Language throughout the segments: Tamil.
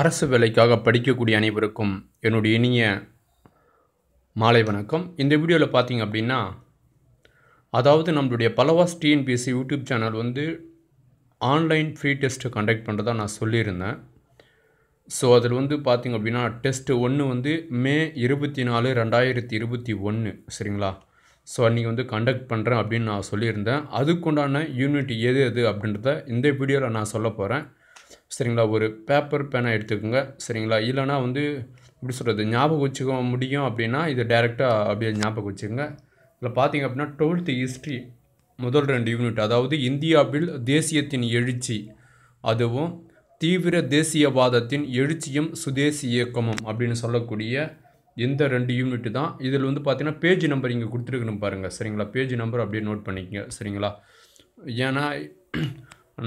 அரசு வேலைக்காக படிக்கக்கூடிய அனைவருக்கும் என்னுடைய இனிய மாலை வணக்கம் இந்த வீடியோவில் பார்த்தீங்க அப்படின்னா அதாவது நம்மளுடைய பலவாஸ் டிஎன்பிஎஸ்சி யூடியூப் சேனல் வந்து ஆன்லைன் ஃப்ரீ டெஸ்ட்டு கண்டக்ட் பண்ணுறதா நான் சொல்லியிருந்தேன் ஸோ அதில் வந்து பார்த்திங்க அப்படின்னா டெஸ்ட்டு ஒன்று வந்து மே இருபத்தி நாலு ரெண்டாயிரத்தி இருபத்தி ஒன்று சரிங்களா ஸோ அன்றைக்கி வந்து கண்டக்ட் பண்ணுறேன் அப்படின்னு நான் சொல்லியிருந்தேன் அதுக்குண்டான யூனிட் எது எது அப்படின்றத இந்த வீடியோவில் நான் சொல்ல போகிறேன் சரிங்களா ஒரு பேப்பர் பேனை எடுத்துக்கோங்க சரிங்களா இல்லைனா வந்து எப்படி சொல்கிறது ஞாபகம் வச்சுக்க முடியும் அப்படின்னா இது டைரெக்டாக அப்படியே ஞாபகம் வச்சுக்கோங்க இதில் பார்த்தீங்க அப்படின்னா டுவெல்த்து ஹிஸ்ட்ரி முதல் ரெண்டு யூனிட் அதாவது இந்தியாவில் தேசியத்தின் எழுச்சி அதுவும் தீவிர தேசியவாதத்தின் எழுச்சியும் சுதேசி இயக்கமும் அப்படின்னு சொல்லக்கூடிய இந்த ரெண்டு யூனிட் தான் இதில் வந்து பார்த்தீங்கன்னா பேஜ் நம்பர் இங்கே கொடுத்துருக்கணும் பாருங்கள் சரிங்களா பேஜ் நம்பர் அப்படியே நோட் பண்ணிக்கங்க சரிங்களா ஏன்னா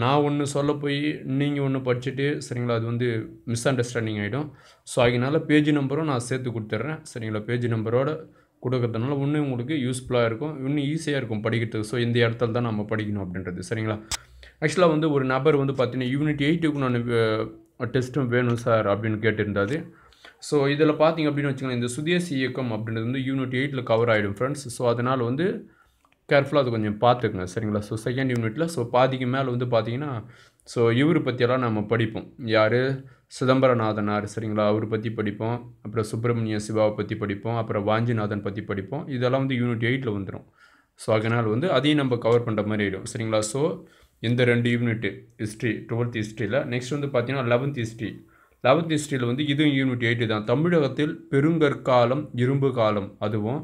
நான் ஒன்று சொல்ல போய் நீங்கள் ஒன்று படிச்சுட்டு சரிங்களா அது வந்து மிஸ் அண்டர்ஸ்டாண்டிங் ஆகிடும் ஸோ அதனால் பேஜ் நம்பரும் நான் சேர்த்து கொடுத்துட்றேன் சரிங்களா பேஜ் நம்பரோட கொடுக்கறதுனால ஒன்று உங்களுக்கு யூஸ்ஃபுல்லாக இருக்கும் இன்னும் ஈஸியாக இருக்கும் படிக்கிறதுக்கு ஸோ இந்த இடத்துல தான் நம்ம படிக்கணும் அப்படின்றது சரிங்களா ஆக்சுவலாக வந்து ஒரு நபர் வந்து பார்த்தீங்கன்னா யூனிட் எயிட்டுக்கு நான் டெஸ்ட்டும் வேணும் சார் அப்படின்னு கேட்டிருந்தாது ஸோ இதில் பார்த்தீங்க அப்படின்னு வச்சுக்கோங்க இந்த சுதேசி இயக்கம் அப்படின்றது வந்து யூனிட் எயிட்டில் கவர் ஆகிடும் ஃப்ரெண்ட்ஸ் ஸோ அதனால் வந்து கேர்ஃபுல்லாக அது கொஞ்சம் பார்த்துக்குங்க சரிங்களா ஸோ செகண்ட் யூனிட்டில் ஸோ பாதிக்கு மேலே வந்து பார்த்தீங்கன்னா ஸோ இவர் பற்றியெல்லாம் நம்ம படிப்போம் யார் சிதம்பரநாதனார் சரிங்களா அவர் பற்றி படிப்போம் அப்புறம் சுப்பிரமணிய சிவாவை பற்றி படிப்போம் அப்புறம் வாஞ்சிநாதன் பற்றி படிப்போம் இதெல்லாம் வந்து யூனிட் எயிட்டில் வந்துடும் ஸோ அதனால் வந்து அதையும் நம்ம கவர் பண்ணுற மாதிரி ஆகிடும் சரிங்களா ஸோ இந்த ரெண்டு யூனிட்டு ஹிஸ்ட்ரி டுவெல்த் ஹிஸ்ட்ரியில் நெக்ஸ்ட் வந்து பார்த்தீங்கன்னா லெவன்த் ஹிஸ்ட்ரி லெவன்த் ஹிஸ்ட்ரியில் வந்து இதுவும் யூனிட் எயிட்டு தான் தமிழகத்தில் பெருங்கற்காலம் இரும்பு காலம் அதுவும்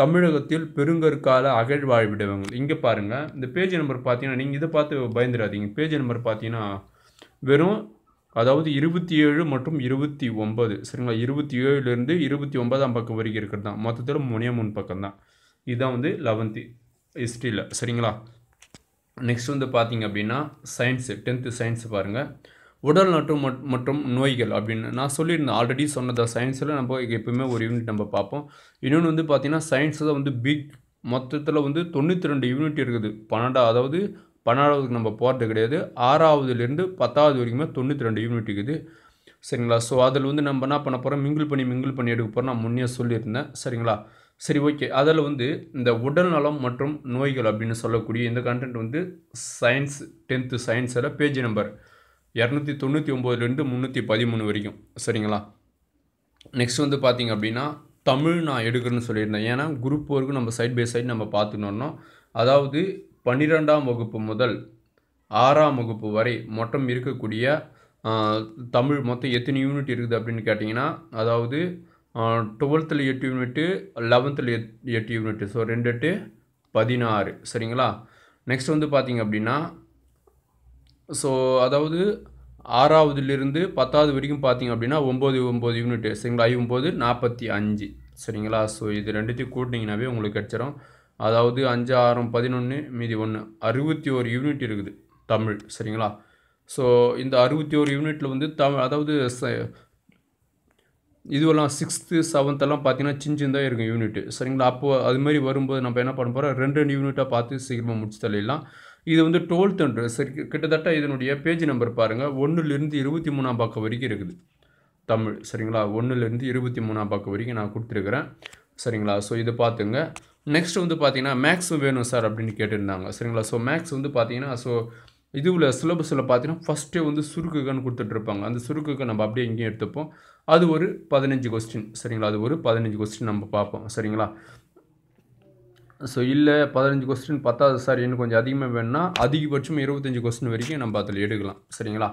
தமிழகத்தில் பெருங்கற்கால அகழ்வாய்விடங்கள் இங்கே பாருங்கள் இந்த பேஜ் நம்பர் பார்த்தீங்கன்னா நீங்கள் இதை பார்த்து பயந்துடாதீங்க பேஜ் நம்பர் பார்த்தீங்கன்னா வெறும் அதாவது இருபத்தி ஏழு மற்றும் இருபத்தி ஒம்பது சரிங்களா இருபத்தி ஏழுலேருந்து இருபத்தி ஒன்பதாம் பக்கம் வரைக்கும் இருக்கிறது தான் மொத்தத்தில் முனைய முன் பக்கம் தான் இதுதான் வந்து லெவன்த்து ஹிஸ்ட்ரியில் சரிங்களா நெக்ஸ்ட் வந்து பார்த்தீங்க அப்படின்னா சயின்ஸு டென்த்து சயின்ஸு பாருங்கள் உடல் மற்றும் மற்றும் நோய்கள் அப்படின்னு நான் சொல்லியிருந்தேன் ஆல்ரெடி சொன்னதை சயின்ஸில் நம்ம எப்பவுமே ஒரு யூனிட் நம்ம பார்ப்போம் இன்னொன்று வந்து பார்த்திங்கன்னா சயின்ஸில் வந்து பிக் மொத்தத்தில் வந்து தொண்ணூற்றி ரெண்டு யூனிட் இருக்குது பன்னெண்டாவது அதாவது பன்னெண்டாவதுக்கு நம்ம போகிறது கிடையாது ஆறாவதுலேருந்து பத்தாவது வரைக்குமே தொண்ணூற்றி ரெண்டு யூனிட் இருக்குது சரிங்களா ஸோ அதில் வந்து நம்ம என்ன பண்ண போகிறோம் மிங்கிள் பண்ணி மிங்கிள் பண்ணி எடுக்க போகிறோம் நான் முன்னே சொல்லியிருந்தேன் சரிங்களா சரி ஓகே அதில் வந்து இந்த உடல் நலம் மற்றும் நோய்கள் அப்படின்னு சொல்லக்கூடிய இந்த கண்டென்ட் வந்து சயின்ஸ் டென்த்து சயின்ஸில் பேஜ் நம்பர் இரநூத்தி தொண்ணூற்றி ஒம்போதுலேருந்து முந்நூற்றி பதிமூணு வரைக்கும் சரிங்களா நெக்ஸ்ட் வந்து பார்த்திங்க அப்படின்னா தமிழ் நான் எடுக்கிறேன்னு சொல்லியிருந்தேன் ஏன்னா குரூப் ஒர்க்கு நம்ம சைட் பை சைடு நம்ம பார்த்துனோன்னா அதாவது பன்னிரெண்டாம் வகுப்பு முதல் ஆறாம் வகுப்பு வரை மொத்தம் இருக்கக்கூடிய தமிழ் மொத்தம் எத்தனை யூனிட் இருக்குது அப்படின்னு கேட்டிங்கன்னா அதாவது டுவெல்த்தில் எட்டு யூனிட்டு லெவன்த்தில் எட் எட்டு யூனிட்டு ஸோ ரெண்டு எட்டு பதினாறு சரிங்களா நெக்ஸ்ட் வந்து பார்த்திங்க அப்படின்னா ஸோ அதாவது ஆறாவதுலேருந்து பத்தாவது வரைக்கும் பார்த்தீங்க அப்படின்னா ஒம்பது ஒம்பது யூனிட் சரிங்களா ஐம்பது நாற்பத்தி அஞ்சு சரிங்களா ஸோ இது ரெண்டுத்தையும் கூட்டினீங்கனாவே உங்களுக்கு கிடச்சிடும் அதாவது அஞ்சு ஆறும் பதினொன்று மீதி ஒன்று அறுபத்தி ஒரு யூனிட் இருக்குது தமிழ் சரிங்களா ஸோ இந்த அறுபத்தி ஒரு யூனிட்டில் வந்து தமிழ் அதாவது இதுவெல்லாம் சிக்ஸ்த்து செவன்த்தெல்லாம் பார்த்தீங்கன்னா சின்ன சின்னதாக இருக்கும் யூனிட்டு சரிங்களா அப்போது அது மாதிரி வரும்போது நம்ம என்ன பண்ண போகிறோம் ரெண்டு ரெண்டு யூனிட்டாக பார்த்து சீக்கிரமாக முடிச்சு தள்ளிடலாம் இது வந்து டுவெல்த் சரி கிட்டத்தட்ட இதனுடைய பேஜ் நம்பர் பாருங்கள் ஒன்றுலேருந்து இருபத்தி மூணாம் பக்கம் வரைக்கும் இருக்குது தமிழ் சரிங்களா ஒன்றுலேருந்து இருபத்தி மூணாம் பக்கம் வரைக்கும் நான் கொடுத்துருக்குறேன் சரிங்களா ஸோ இதை பார்த்துங்க நெக்ஸ்ட் வந்து பார்த்தீங்கன்னா மேக்ஸ் வேணும் சார் அப்படின்னு கேட்டிருந்தாங்க சரிங்களா ஸோ மேக்ஸ் வந்து பார்த்தீங்கன்னா ஸோ இது உள்ள சிலபஸில் பார்த்தீங்கன்னா ஃபஸ்ட்டே வந்து சுருக்குகன்னு கொடுத்துட்ருப்பாங்க அந்த சுருக்குக்க நம்ம அப்படியே இங்கேயும் எடுத்துப்போம் அது ஒரு பதினஞ்சு கொஸ்டின் சரிங்களா அது ஒரு பதினஞ்சு கொஸ்டின் நம்ம பார்ப்போம் சரிங்களா ஸோ இல்லை பதினஞ்சு கொஸ்டின் பத்தாவது சார் இன்னும் கொஞ்சம் அதிகமாக வேணும்னா அதிகபட்சம் இருபத்தஞ்சி கொஸ்டின் வரைக்கும் நம்ம அதில் எடுக்கலாம் சரிங்களா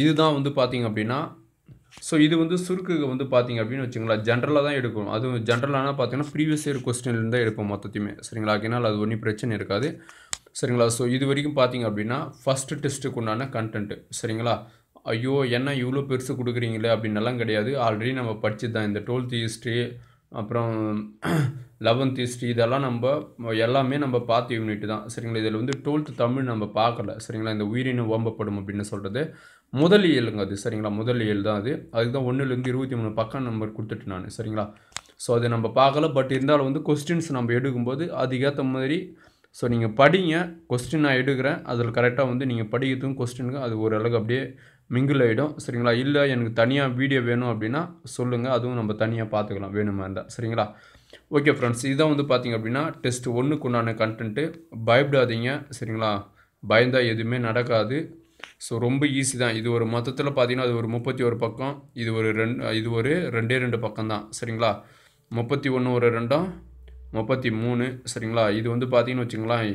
இதுதான் வந்து பார்த்திங்க அப்படின்னா ஸோ இது வந்து சுருக்கு வந்து பார்த்திங்க அப்படின்னு வச்சுங்களா ஜென்ரலாக தான் எடுக்கும் அதுவும் ஜென்ரலானால் பார்த்தீங்கன்னா ப்ரீவியஸ் இயர் கொஸ்டின்லேருந்து தான் எடுப்போம் மொத்தத்தையுமே சரிங்களா அதனால் அது ஒன்றும் பிரச்சனை இருக்காது சரிங்களா ஸோ இது வரைக்கும் பார்த்திங்க அப்படின்னா ஃபஸ்ட்டு டெஸ்ட்டுக்கு உண்டான கண்டென்ட்டு சரிங்களா ஐயோ என்ன இவ்வளோ பெருசு கொடுக்குறீங்களே அப்படின்னலாம் கிடையாது ஆல்ரெடி நம்ம படிச்சு தான் இந்த டுவெல்த் ஹிஸ்ட்ரி அப்புறம் லெவன்த்து ஹிஸ்ட்ரி இதெல்லாம் நம்ம எல்லாமே நம்ம பார்த்த யூனிட் தான் சரிங்களா இதில் வந்து டுவெல்த் தமிழ் நம்ம பார்க்கல சரிங்களா இந்த உயிரினம் ஓம்பப்படும் அப்படின்னு சொல்கிறது முதல் இயலுங்க அது சரிங்களா முதல் இயல் தான் அது தான் ஒன்றுலேருந்து இருபத்தி மூணு பக்கம் நம்பர் கொடுத்துட்டு நான் சரிங்களா ஸோ அது நம்ம பார்க்கல பட் இருந்தாலும் வந்து கொஸ்டின்ஸ் நம்ம எடுக்கும்போது அதுக்கேற்ற மாதிரி ஸோ நீங்கள் படிங்க கொஸ்டின் நான் எடுக்கிறேன் அதில் கரெக்டாக வந்து நீங்கள் படிக்கிறதுக்கும் கொஸ்டினுக்கும் அது ஓரளவுக்கு அப்படியே மிங்கிள் ஆகிடும் சரிங்களா இல்லை எனக்கு தனியாக வீடியோ வேணும் அப்படின்னா சொல்லுங்கள் அதுவும் நம்ம தனியாக பார்த்துக்கலாம் வேணுமா இருந்தால் சரிங்களா ஓகே ஃப்ரெண்ட்ஸ் இதுதான் வந்து பார்த்திங்க அப்படின்னா டெஸ்ட் ஒன்றுக்கு உண்டான கண்டென்ட்டு பயப்படாதீங்க சரிங்களா பயந்தால் எதுவுமே நடக்காது ஸோ ரொம்ப ஈஸி தான் இது ஒரு மொத்தத்தில் பார்த்திங்கன்னா அது ஒரு முப்பத்தி ஒரு பக்கம் இது ஒரு ரெண்டு இது ஒரு ரெண்டே ரெண்டு பக்கம் தான் சரிங்களா முப்பத்தி ஒன்று ஒரு ரெண்டும் முப்பத்தி மூணு சரிங்களா இது வந்து பார்த்திங்கன்னு வச்சுங்களேன்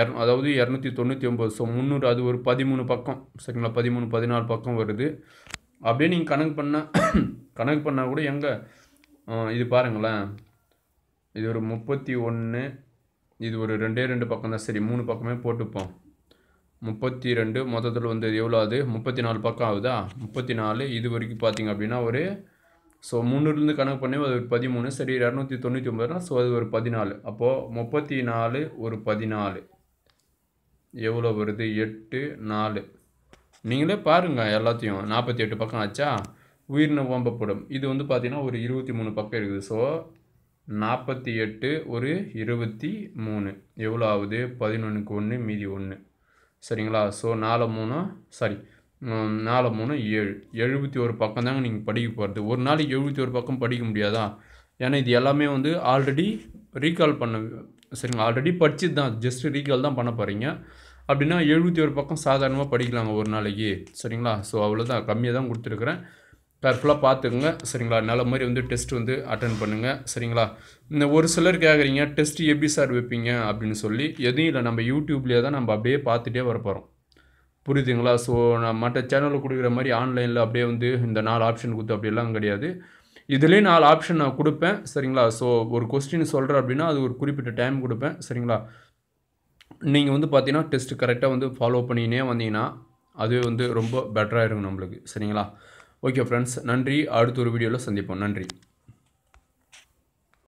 எர அதாவது இரநூத்தி தொண்ணூற்றி ஒம்பது ஸோ முந்நூறு அது ஒரு பதிமூணு பக்கம் சரிங்களா பதிமூணு பதினாலு பக்கம் வருது அப்படியே நீங்கள் கணக்கு பண்ணால் கணக்கு பண்ணால் கூட எங்கே இது பாருங்களேன் இது ஒரு முப்பத்தி ஒன்று இது ஒரு ரெண்டே ரெண்டு பக்கம் தான் சரி மூணு பக்கமே போட்டுப்போம் முப்பத்தி ரெண்டு மொத்தத்தில் வந்து எவ்வளோ அது முப்பத்தி நாலு பக்கம் ஆகுதா முப்பத்தி நாலு இது வரைக்கும் பார்த்திங்க அப்படின்னா ஒரு ஸோ முந்நூறுலேருந்து கணக்கு பண்ணி அது ஒரு பதிமூணு சரி இரநூத்தி தொண்ணூற்றி ஒம்பதுனா ஸோ அது ஒரு பதினாலு அப்போது முப்பத்தி நாலு ஒரு பதினாலு எவ்வளோ வருது எட்டு நாலு நீங்களே பாருங்கள் எல்லாத்தையும் நாற்பத்தி எட்டு பக்கம் ஆச்சா உயிரின ஓம்பப்படும் இது வந்து பார்த்திங்கன்னா ஒரு இருபத்தி மூணு பக்கம் இருக்குது ஸோ நாற்பத்தி எட்டு ஒரு இருபத்தி மூணு எவ்வளோ ஆகுது பதினொன்றுக்கு ஒன்று மீதி ஒன்று சரிங்களா ஸோ நாலு மூணு சாரி நாலு மூணு ஏழு எழுபத்தி ஒரு பக்கம் தாங்க நீங்கள் படிக்க போகிறது ஒரு நாளைக்கு எழுபத்தி ஒரு பக்கம் படிக்க முடியாதா ஏன்னா இது எல்லாமே வந்து ஆல்ரெடி ரீகால் பண்ண சரிங்களா ஆல்ரெடி படிச்சுட்டு தான் ஜஸ்ட் ரீகால் தான் பண்ண போகிறீங்க அப்படின்னா எழுபத்தி ஒரு பக்கம் சாதாரணமாக படிக்கலாங்க ஒரு நாளைக்கு சரிங்களா ஸோ அவ்வளோதான் கம்மியாக தான் கொடுத்துருக்குறேன் கேர்ஃபுல்லாக பார்த்துக்குங்க சரிங்களா நல்ல மாதிரி வந்து டெஸ்ட் வந்து அட்டன் பண்ணுங்கள் சரிங்களா இந்த ஒரு சிலர் கேட்குறீங்க டெஸ்ட் எப்படி சார் வைப்பீங்க அப்படின்னு சொல்லி எதுவும் இல்லை நம்ம யூடியூப்லேயே தான் நம்ம அப்படியே பார்த்துட்டே வர போகிறோம் புரியுதுங்களா ஸோ நான் மற்ற சேனலில் கொடுக்குற மாதிரி ஆன்லைனில் அப்படியே வந்து இந்த நாலு ஆப்ஷன் கொடுத்து அப்படியெல்லாம் கிடையாது இதுலேயும் நாலு ஆப்ஷன் நான் கொடுப்பேன் சரிங்களா ஸோ ஒரு கொஸ்டின் சொல்கிறேன் அப்படின்னா அது ஒரு குறிப்பிட்ட டைம் கொடுப்பேன் சரிங்களா நீங்கள் வந்து பார்த்தீங்கன்னா டெஸ்ட்டு கரெக்டாக வந்து ஃபாலோ பண்ணினே வந்தீங்கன்னா அதுவே வந்து ரொம்ப பெட்டராக இருக்கும் நம்மளுக்கு சரிங்களா ஓகே ஃப்ரெண்ட்ஸ் நன்றி அடுத்த ஒரு வீடியோவில் சந்திப்போம் நன்றி